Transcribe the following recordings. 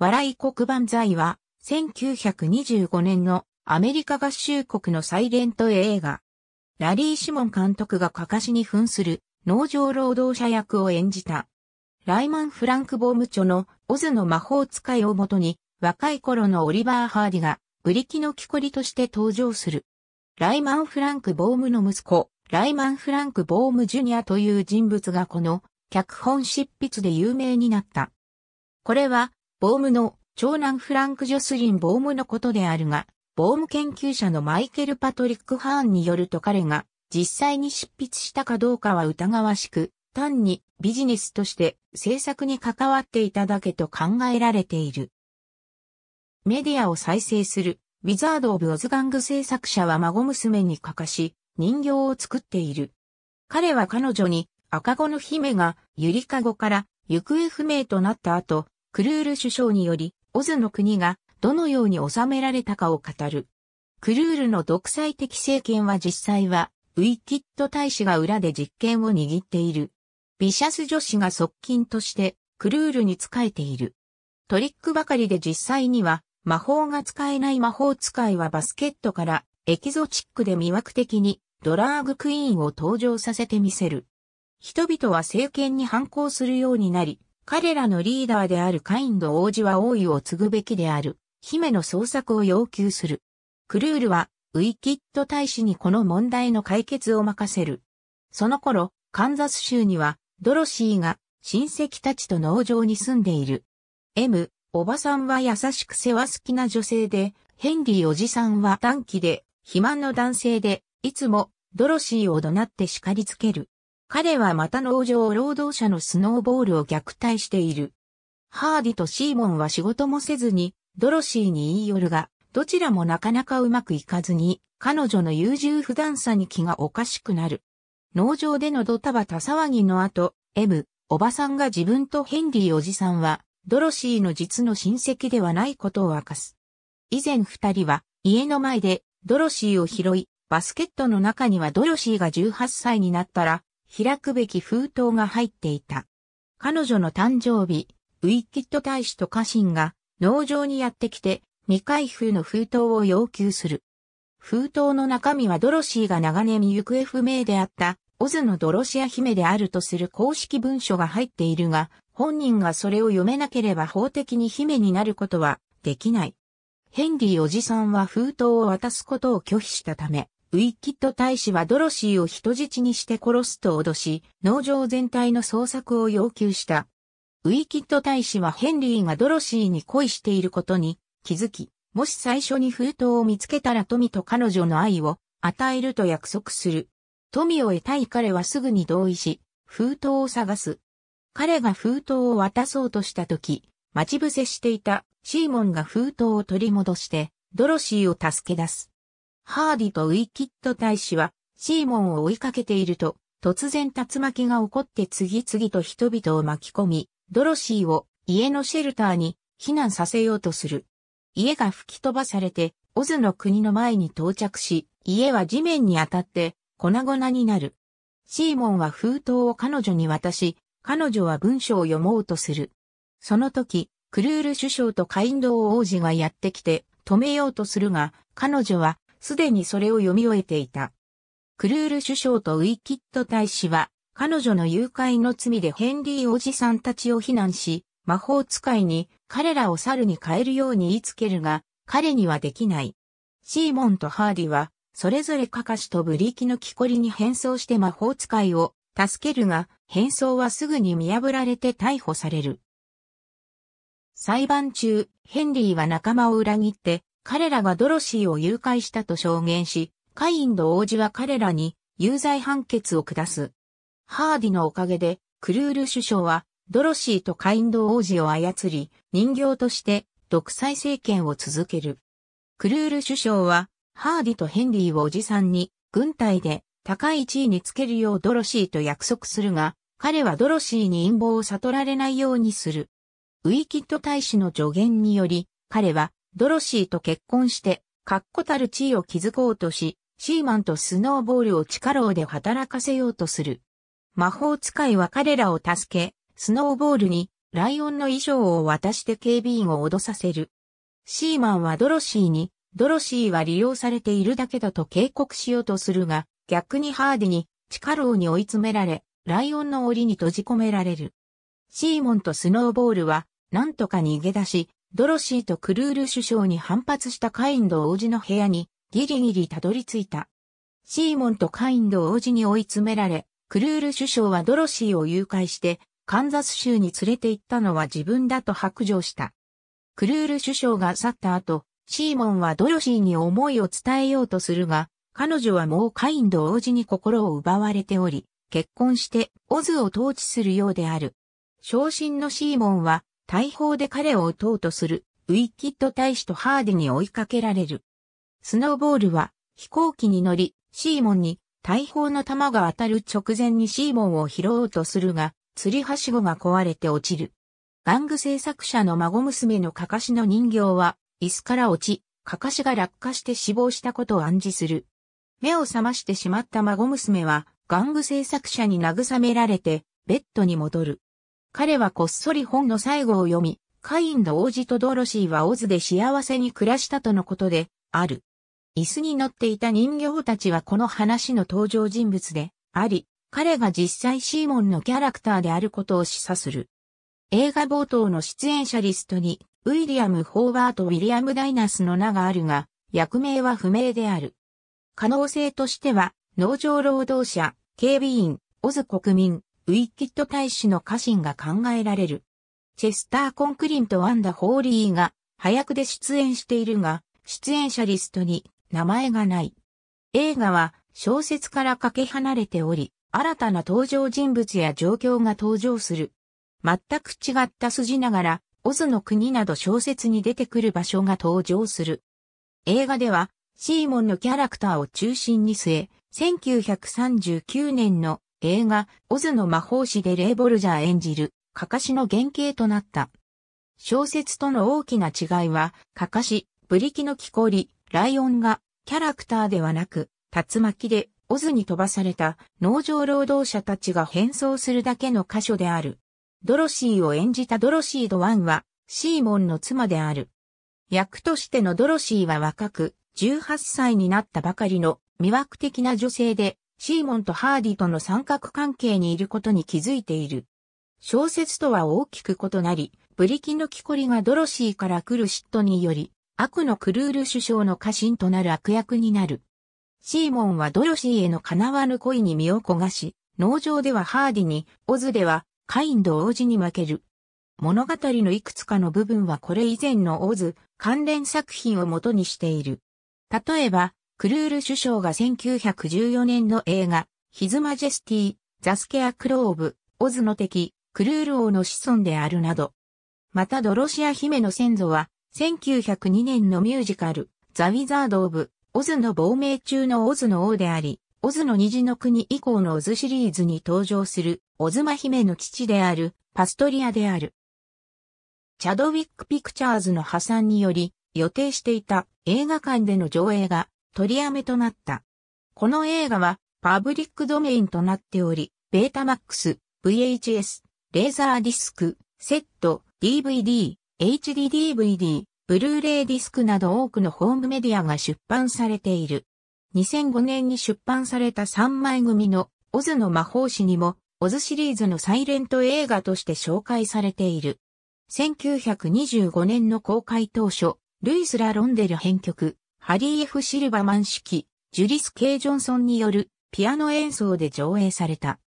笑い黒板罪は、1925年のアメリカ合衆国のサイレント映画。ラリー・シモン監督がカかしに扮する農場労働者役を演じた。ライマン・フランク・ボーム著のオズの魔法使いをもとに、若い頃のオリバー・ハーディが、ブリキの木こりとして登場する。ライマン・フランク・ボームの息子、ライマン・フランク・ボーム・ジュニアという人物がこの、脚本執筆で有名になった。これは、ボームの長男フランク・ジョスリン・ボームのことであるが、ボーム研究者のマイケル・パトリック・ハーンによると彼が実際に執筆したかどうかは疑わしく、単にビジネスとして制作に関わっていただけと考えられている。メディアを再生する、ウィザード・オブ・オズガング制作者は孫娘に欠かし、人形を作っている。彼は彼女に赤子の姫がゆりかごから行方不明となった後、クルール首相により、オズの国がどのように収められたかを語る。クルールの独裁的政権は実際は、ウィキッド大使が裏で実権を握っている。ビシャス女子が側近として、クルールに仕えている。トリックばかりで実際には、魔法が使えない魔法使いはバスケットから、エキゾチックで魅惑的に、ドラーグクイーンを登場させてみせる。人々は政権に反抗するようになり、彼らのリーダーであるカインド王子は王位を継ぐべきである、姫の捜索を要求する。クルールは、ウィキッド大使にこの問題の解決を任せる。その頃、カンザス州には、ドロシーが親戚たちと農場に住んでいる。M、おばさんは優しく世話好きな女性で、ヘンリーおじさんは短期で、肥満の男性で、いつもドロシーを怒鳴って叱りつける。彼はまた農場労働者のスノーボールを虐待している。ハーディとシーモンは仕事もせずに、ドロシーに言い寄るが、どちらもなかなかうまくいかずに、彼女の優柔不断さに気がおかしくなる。農場でのドタバタ騒ぎの後、M、おばさんが自分とヘンリーおじさんは、ドロシーの実の親戚ではないことを明かす。以前二人は、家の前で、ドロシーを拾い、バスケットの中にはドロシーが18歳になったら、開くべき封筒が入っていた。彼女の誕生日、ウィッキッド大使と家臣が農場にやってきて未開封の封筒を要求する。封筒の中身はドロシーが長年行方不明であったオズのドロシア姫であるとする公式文書が入っているが、本人がそれを読めなければ法的に姫になることはできない。ヘンリーおじさんは封筒を渡すことを拒否したため、ウィキッド大使はドロシーを人質にして殺すと脅し、農場全体の捜索を要求した。ウィキッド大使はヘンリーがドロシーに恋していることに気づき、もし最初に封筒を見つけたら富と彼女の愛を与えると約束する。富を得たい彼はすぐに同意し、封筒を探す。彼が封筒を渡そうとした時、待ち伏せしていたシーモンが封筒を取り戻して、ドロシーを助け出す。ハーディとウィキッド大使は、シーモンを追いかけていると、突然竜巻が起こって次々と人々を巻き込み、ドロシーを家のシェルターに避難させようとする。家が吹き飛ばされて、オズの国の前に到着し、家は地面に当たって粉々になる。シーモンは封筒を彼女に渡し、彼女は文章を読もうとする。その時、クルール首相とカインド王子がやってきて止めようとするが、彼女はすでにそれを読み終えていた。クルール首相とウィキッド大使は、彼女の誘拐の罪でヘンリーおじさんたちを非難し、魔法使いに彼らを猿に変えるように言いつけるが、彼にはできない。シーモンとハーディは、それぞれカカシとブリキの木こりに変装して魔法使いを助けるが、変装はすぐに見破られて逮捕される。裁判中、ヘンリーは仲間を裏切って、彼らがドロシーを誘拐したと証言し、カインド王子は彼らに有罪判決を下す。ハーディのおかげで、クルール首相は、ドロシーとカインド王子を操り、人形として独裁政権を続ける。クルール首相は、ハーディとヘンリーをおじさんに、軍隊で高い地位につけるようドロシーと約束するが、彼はドロシーに陰謀を悟られないようにする。ウィキッド大使の助言により、彼はドロシーと結婚して、確固たる地位を築こうとし、シーマンとスノーボールを地下牢で働かせようとする。魔法使いは彼らを助け、スノーボールにライオンの衣装を渡して警備員を脅させる。シーマンはドロシーに、ドロシーは利用されているだけだと警告しようとするが、逆にハーディに地下牢に追い詰められ、ライオンの檻に閉じ込められる。シーモンとスノーボールは、なんとか逃げ出し、ドロシーとクルール首相に反発したカインド王子の部屋にギリギリたどり着いた。シーモンとカインド王子に追い詰められ、クルール首相はドロシーを誘拐して、カンザス州に連れて行ったのは自分だと白状した。クルール首相が去った後、シーモンはドロシーに思いを伝えようとするが、彼女はもうカインド王子に心を奪われており、結婚してオズを統治するようである。昇進のシーモンは大砲で彼を撃とうとする、ウィキッド大使とハーディに追いかけられる。スノーボールは、飛行機に乗り、シーモンに、大砲の弾が当たる直前にシーモンを拾おうとするが、釣りはしごが壊れて落ちる。玩具製作者の孫娘のカカシの人形は、椅子から落ち、カカシが落下して死亡したことを暗示する。目を覚ましてしまった孫娘は、玩具製作者に慰められて、ベッドに戻る。彼はこっそり本の最後を読み、カインの王子とドロシーはオズで幸せに暮らしたとのことで、ある。椅子に乗っていた人形たちはこの話の登場人物であり、彼が実際シーモンのキャラクターであることを示唆する。映画冒頭の出演者リストに、ウィリアム・ホーバーとウィリアム・ダイナスの名があるが、役名は不明である。可能性としては、農場労働者、警備員、オズ国民、ウィッキッド大使の家臣が考えられる。チェスター・コンクリンとワンダ・ホーリーが、早くで出演しているが、出演者リストに名前がない。映画は小説からかけ離れており、新たな登場人物や状況が登場する。全く違った筋ながら、オズの国など小説に出てくる場所が登場する。映画では、シーモンのキャラクターを中心に据え、1939年の映画、オズの魔法師でレイ・ボルジャー演じる、カカシの原型となった。小説との大きな違いは、カカシ、ブリキの木こり、ライオンが、キャラクターではなく、竜巻で、オズに飛ばされた農場労働者たちが変装するだけの箇所である。ドロシーを演じたドロシードワンは、シーモンの妻である。役としてのドロシーは若く、18歳になったばかりの魅惑的な女性で、シーモンとハーディとの三角関係にいることに気づいている。小説とは大きく異なり、ブリキの木こりがドロシーから来る嫉妬により、悪のクルール首相の家臣となる悪役になる。シーモンはドロシーへの叶わぬ恋に身を焦がし、農場ではハーディに、オズではカインド王子に負ける。物語のいくつかの部分はこれ以前のオズ関連作品を元にしている。例えば、クルール首相が1914年の映画、ヒズマジェスティ、ザスケア・クローブ、オズの敵、クルール王の子孫であるなど。またドロシア姫の先祖は、1902年のミュージカル、ザ・ウィザード・オブ、オズの亡命中のオズの王であり、オズの虹の国以降のオズシリーズに登場する、オズマ姫の父である、パストリアである。チャドウィック・ピクチャーズの破産により、予定していた映画館での上映が取りやめとなった。この映画はパブリックドメインとなっており、ベータマックス、VHS、レーザーディスク、セット、DVD、HDDVD、ブルーレイディスクなど多くのホームメディアが出版されている。2005年に出版された3枚組のオズの魔法師にも、オズシリーズのサイレント映画として紹介されている。1925年の公開当初、ルイス・ラ・ロンデル編曲、ハリー・ F・ シルバマン式、ジュリス・ケイ・ジョンソンによるピアノ演奏で上映された。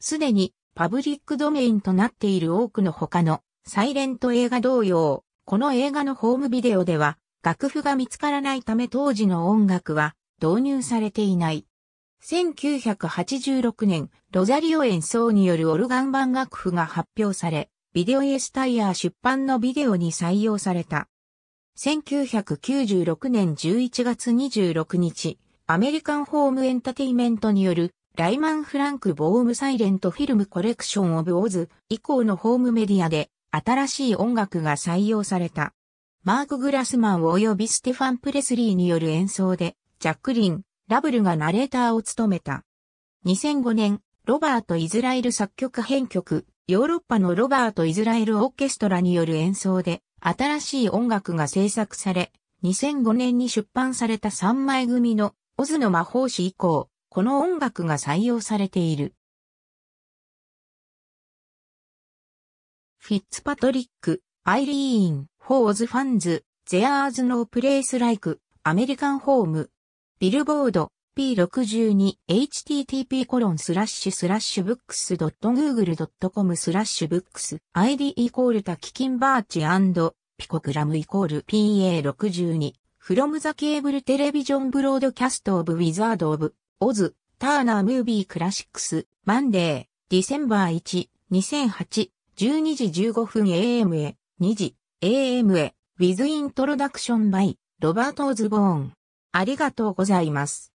すでにパブリックドメインとなっている多くの他のサイレント映画同様、この映画のホームビデオでは楽譜が見つからないため当時の音楽は導入されていない。1986年、ロザリオ演奏によるオルガン版楽譜が発表され、ビデオエスタイヤー出版のビデオに採用された。1996年11月26日、アメリカンホームエンタテイメントによる、ライマン・フランク・ボーム・サイレント・フィルム・コレクション・オブ・オズ以降のホームメディアで、新しい音楽が採用された。マーク・グラスマン及びステファン・プレスリーによる演奏で、ジャックリン、ラブルがナレーターを務めた。2005年、ロバート・イズラエル作曲編曲、ヨーロッパのロバート・イズラエルオーケストラによる演奏で、新しい音楽が制作され、2005年に出版された3枚組のオズの魔法師以降、この音楽が採用されている。フィッツパトリック、アイリーン、フォーズファンズ、ゼアーズのプレイスライク、アメリカンホーム、ビルボード、http://http://books.google.com スラッシュ books id イコールタキキンバーチピコグラムイコール PA62 from the cable television broadcast of Wizard of Oz Turner Movie Classics Monday December 1 2008 12時15分 AM へ2時 AM へ With Introduction by ロバート・オズボーンありがとうございます。